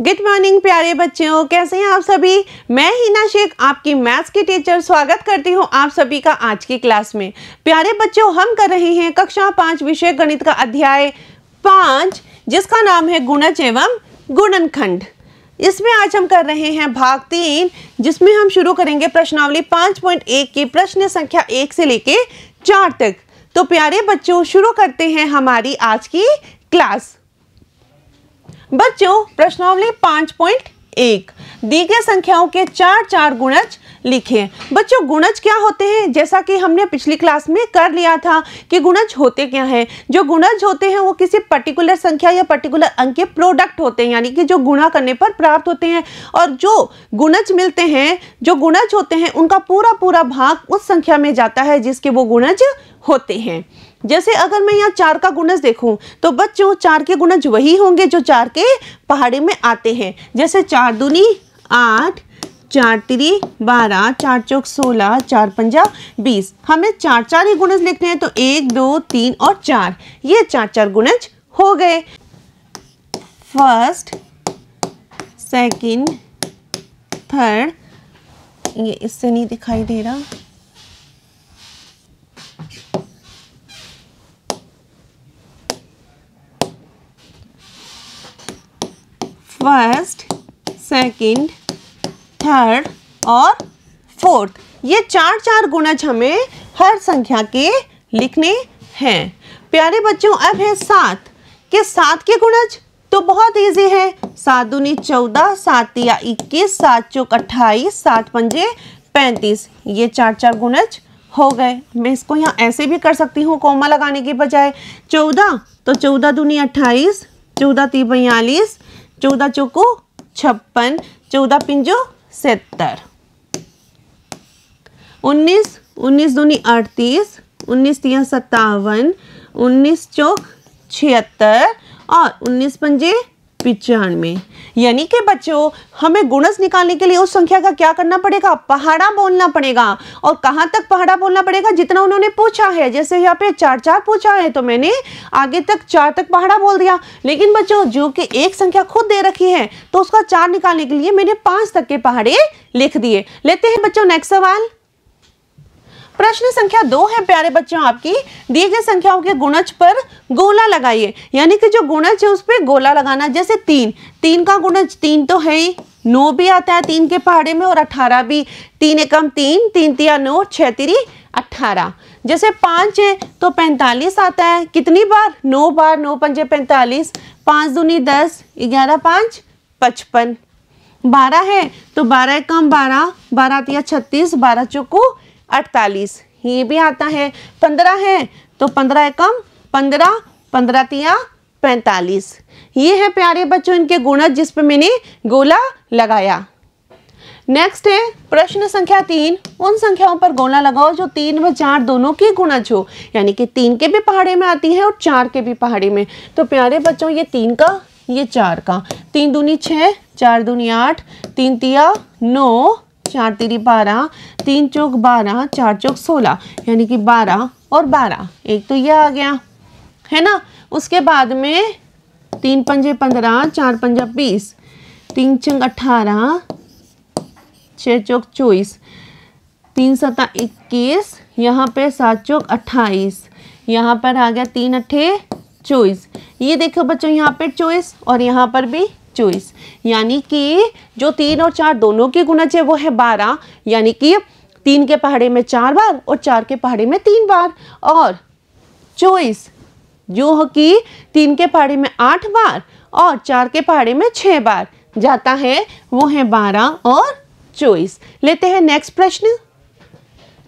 good morning प्यारे बच्चों कैसे हैं आप सभी मैं हिना शेख आपकी मैथ्स की टीचर स्वागत करती हूं आप सभी का आज की क्लास में प्यारे बच्चों हम कर रहे हैं कक्षा पाँच विषय गणित का अध्याय पाँच जिसका नाम है गुणज एवं गुणनखंड इसमें आज हम कर रहे हैं भाग तीन जिसमें हम शुरू करेंगे प्रश्नावली पाँच पॉइंट एक की प्रश्न संख्या एक से लेके चार तक तो प्यारे बच्चों शुरू करते हैं हमारी आज की क्लास बच्चों प्रश्नावली पाँच पॉइंट एक दी गई संख्याओं के चार चार गुणज लिखें बच्चों गुणज क्या होते हैं जैसा कि हमने पिछली क्लास में कर लिया था कि गुणज होते क्या हैं जो गुणज होते हैं वो किसी पर्टिकुलर संख्या या पर्टिकुलर अंक के प्रोडक्ट होते हैं यानी कि जो गुणा करने पर प्राप्त होते हैं और जो गुणज मिलते हैं जो गुणज होते हैं उनका पूरा पूरा भाग उस संख्या में जाता है जिसके वो गुणज होते हैं जैसे अगर मैं यहाँ चार का गुणज देखूं तो बच्चों चार के गुणज वही होंगे जो चार के पहाड़े में आते हैं जैसे चार दूनी आठ चार तिरी बारह चार चौक सोलह चार पंजा बीस हमें चार चार ही गुणज लिखने हैं तो एक दो तीन और चार ये चार चार गुणज हो गए फर्स्ट सेकंड थर्ड ये इससे नहीं दिखाई दे रहा फर्स्ट सेकंड, थर्ड और फोर्थ ये चार चार गुणज हमें हर संख्या के लिखने हैं प्यारे बच्चों अब है सात के सात के गुणज तो बहुत इजी है सात दूनी चौदह सात या इक्कीस सात चौक अट्ठाईस सात पंजे पैंतीस ये चार चार गुणज हो गए मैं इसको यहाँ ऐसे भी कर सकती हूँ कोमा लगाने के बजाय चौदह तो चौदह दूनी अट्ठाईस चौदह ती बयालीस चौदह चौको छप्पन चौदह पिंजो सत्तर उन्नीस उन्नीस दूनी अड़तीस उन्नीस तिया सत्तावन उन्नीस चौक छिहत्तर और उन्नीस पंजे पिचानवे यानी कि बच्चों हमें गुणस निकालने के लिए उस संख्या का क्या करना पड़ेगा पहाड़ा बोलना पड़ेगा और कहाँ तक पहाड़ा बोलना पड़ेगा जितना उन्होंने पूछा है जैसे यहाँ पे चार चार पूछा है तो मैंने आगे तक चार तक पहाड़ा बोल दिया लेकिन बच्चों जो कि एक संख्या खुद दे रखी है तो उसका चार निकालने के लिए मैंने पाँच तक के पहाड़े लिख दिए लेते हैं बच्चों नेक्स्ट सवाल प्रश्न संख्या दो है प्यारे बच्चों आपकी दिए गए संख्याओं के गुणज पर गोला लगाइए यानी कि जो गुणज है उस पर गोला लगाना जैसे तीन तीन का गुणज तीन तो है ही नौ भी आता है तीन के पहाड़े में और अठारह भी तीन एकम तीन तीन तिया नौ छः तिरी अट्ठारह जैसे पाँच है तो पैंतालीस आता है कितनी बार नौ बार नौ पंजे पैंतालीस पाँच दूनी दस ग्यारह पाँच पचपन बारह है तो बारह एकम बारह बारह तिया छत्तीस बारह चौकू अड़तालीस ये भी आता है पंद्रह है तो पंद्रह कम पंद्रह पंद्रह तिया पैंतालीस ये है प्यारे बच्चों इनके गुणज जिस पर मैंने गोला लगाया नेक्स्ट है प्रश्न संख्या तीन उन संख्याओं पर गोला लगाओ जो तीन व चार दोनों के गुणज हो यानी कि तीन के भी पहाड़े में आती है और चार के भी पहाड़े में तो प्यारे बच्चों ये तीन का ये चार का तीन दूनी छः चार दूनी आठ तीन तिया नौ चार तेरी बारह तीन चौक बारह चार चौक सोलह यानी कि बारह और बारह एक तो यह आ गया है ना उसके बाद में तीन पंजे पंद्रह चार पंजा बीस तीन चंग अठारह छः चौक चौबीस तीन सता इक्कीस यहाँ पे सात चौक अट्ठाईस यहाँ पर आ गया तीन अट्ठे चौबीस ये देखो बच्चों यहाँ पर चौबीस और यहाँ पर भी चौबीस यानी कि जो तीन और चार दोनों के गुणज है वो है बारह यानी कि तीन के पहाड़े में चार बार और चार के पहाड़े में तीन बार और चौबीस जो कि तीन के पहाड़े में आठ बार और चार के पहाड़े में छः बार जाता है वो है बारह और चौबीस लेते हैं नेक्स्ट प्रश्न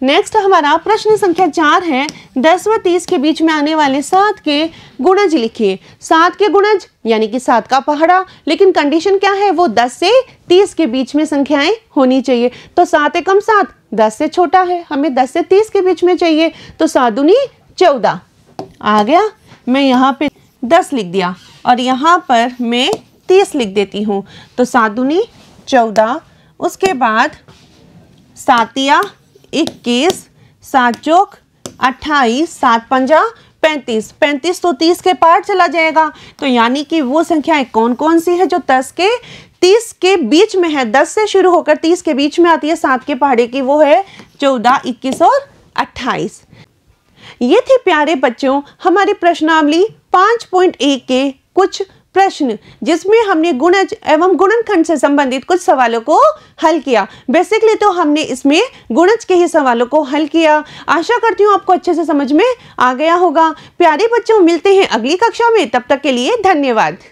नेक्स्ट हमारा प्रश्न संख्या चार है दस व तीस के बीच में आने वाले सात के गुणज लिखिए सात के गुणज यानी कि सात का पहाड़ा लेकिन कंडीशन क्या है वो दस से तीस के बीच में संख्याएं होनी चाहिए तो सात एकम सात दस से छोटा है हमें दस से तीस के बीच में चाहिए तो सात दुनी चौदह आ गया मैं यहाँ पे दस लिख दिया और यहाँ पर मैं तीस लिख देती हूँ तो सात दुनी चौदह उसके बाद सातिया इक्कीस सात चौक अट्ठाईस सात पंजा पैंतीस पैंतीस तो तीस के पार चला जाएगा तो यानी कि वो संख्याएं कौन कौन सी है जो दस के तीस के बीच में है दस से शुरू होकर तीस के बीच में आती है सात के पहाड़े की वो है चौदह इक्कीस और अट्ठाईस ये थे प्यारे बच्चों हमारी प्रश्नावली पाँच पॉइंट एक के कुछ प्रश्न जिसमें हमने गुणज एवं गुणनखंड से संबंधित कुछ सवालों को हल किया बेसिकली तो हमने इसमें गुणज के ही सवालों को हल किया आशा करती हूँ आपको अच्छे से समझ में आ गया होगा प्यारे बच्चों मिलते हैं अगली कक्षा में तब तक के लिए धन्यवाद